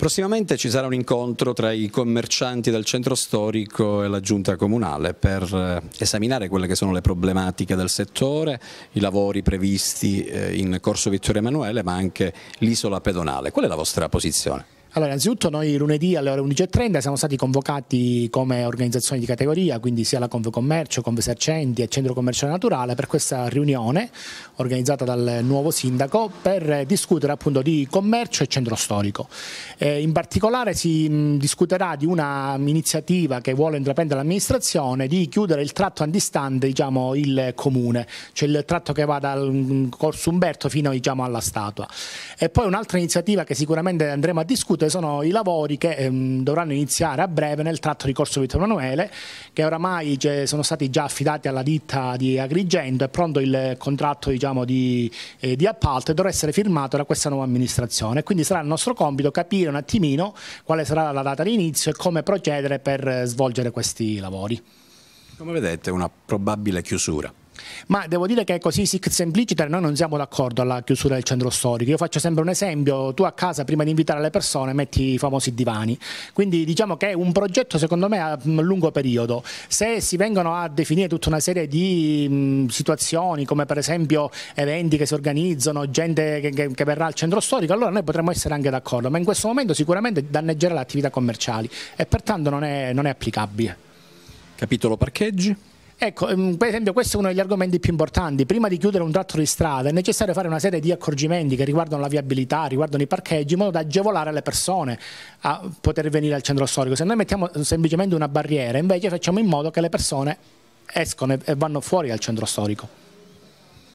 Prossimamente ci sarà un incontro tra i commercianti del centro storico e la giunta comunale per eh, esaminare quelle che sono le problematiche del settore, i lavori previsti eh, in Corso Vittorio Emanuele ma anche l'isola pedonale. Qual è la vostra posizione? Allora, innanzitutto noi lunedì alle ore 11.30 siamo stati convocati come organizzazione di categoria, quindi sia la Convecommercio, Convesercenti e Centro Commerciale Naturale per questa riunione organizzata dal nuovo sindaco per discutere appunto di commercio e centro storico. Eh, in particolare si mh, discuterà di un'iniziativa che vuole intraprendere l'amministrazione di chiudere il tratto antistante diciamo, il comune, cioè il tratto che va dal mh, Corso Umberto fino diciamo, alla statua. E poi un'altra iniziativa che sicuramente andremo a discutere compiute sono i lavori che ehm, dovranno iniziare a breve nel tratto di Corso Vittorio Emanuele, che oramai sono stati già affidati alla ditta di Agrigento, è pronto il contratto diciamo, di, eh, di, appalto e dovrà essere firmato da questa nuova amministrazione. Quindi sarà il nostro compito capire un attimino quale sarà la data di inizio e come procedere per eh, svolgere questi lavori. Come vedete una probabile chiusura? Ma devo dire che è così sic sempliciter noi non siamo d'accordo alla chiusura del centro storico. Io faccio sempre un esempio, tu a casa prima di invitare le persone metti i famosi divani. Quindi diciamo che è un progetto secondo me a mm, lungo periodo. Se si vengono a definire tutta una serie di mh, mm, situazioni come per esempio eventi che si organizzano, gente che, che, che verrà al centro storico, allora noi potremmo essere anche d'accordo, ma in questo momento sicuramente danneggerà le attività commerciali e pertanto non è, non è applicabile. Capitolo parcheggi? Ecco, ehm, per esempio questo è uno degli argomenti più importanti. Prima di chiudere un tratto di strada è necessario fare una serie di accorgimenti che riguardano la viabilità, riguardano i parcheggi, in modo da agevolare le persone a poter venire al centro storico. Se noi mettiamo semplicemente una barriera, invece facciamo in modo che le persone escono e vanno fuori dal centro storico.